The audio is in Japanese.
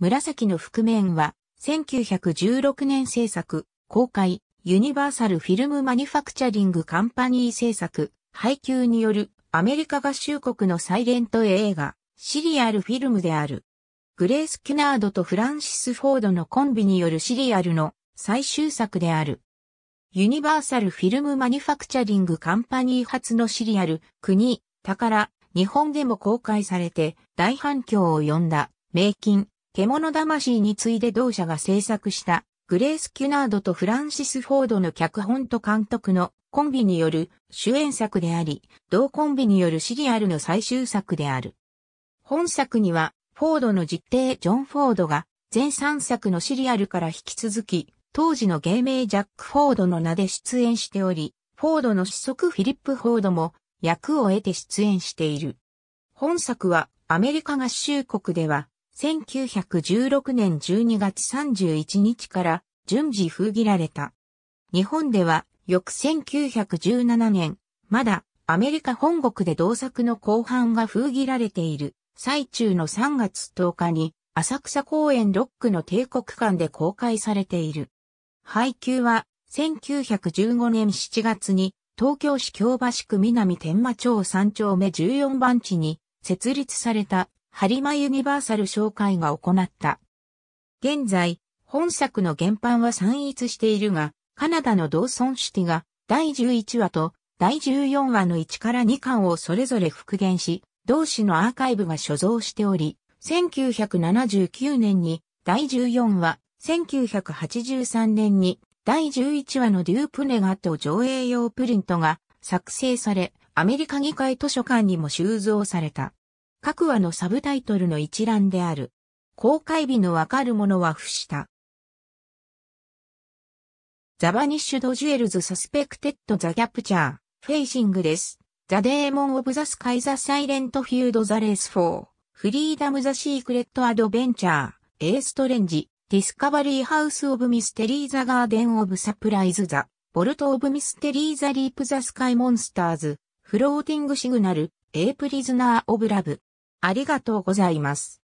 紫の覆面は、1916年制作、公開、ユニバーサルフィルムマニュファクチャリングカンパニー制作、配給によるアメリカ合衆国のサイレント映画、シリアルフィルムである。グレース・キュナードとフランシス・フォードのコンビによるシリアルの最終作である。ユニバーサルフィルムマニュファクチャリングカンパニー発のシリアル、国、宝、日本でも公開されて大反響を呼んだ、名金、獣魂に次いで同社が制作したグレース・キュナードとフランシス・フォードの脚本と監督のコンビによる主演作であり、同コンビによるシリアルの最終作である。本作には、フォードの実弟ジョン・フォードが、全3作のシリアルから引き続き、当時の芸名ジャック・フォードの名で出演しており、フォードの子息フィリップ・フォードも役を得て出演している。本作はアメリカ合衆国では1916年12月31日から順次封切られた。日本では翌1917年、まだアメリカ本国で同作の後半が封切られている最中の3月10日に浅草公園ロックの帝国館で公開されている。配給は1915年7月に東京市京橋区南天馬町3丁目14番地に設立されたハリマユニバーサル紹介が行った。現在、本作の原版は散逸しているが、カナダのドーソンシティが第11話と第14話の1から2巻をそれぞれ復元し、同誌のアーカイブが所蔵しており、1979年に第14話、1983年に第11話のデュープネガと上映用プリントが作成され、アメリカ議会図書館にも収蔵された。各話のサブタイトルの一覧である。公開日のわかるものは付した。ザ・バニッシュド・ジュエルズ・サスペクテッド・ザ・キャプチャー、フェイシングです。ザ・デーモン・オブ・ザ・スカイ・ザ・サイレント・フュード・ザ・レース・フォー、フリーダム・ザ・シークレット・アドベンチャー、エーストレンジ、ディスカバリー・ハウス・オブ・ミステリー・ザ・ガーデン・オブ・サプライズ・ザ・ボルト・オブ・ミステリー・ザ・リープ・ザ・スカイ・モンスターズ、フローティング・シグナル、エイ・プリズナー・オブ・ラブ。ありがとうございます。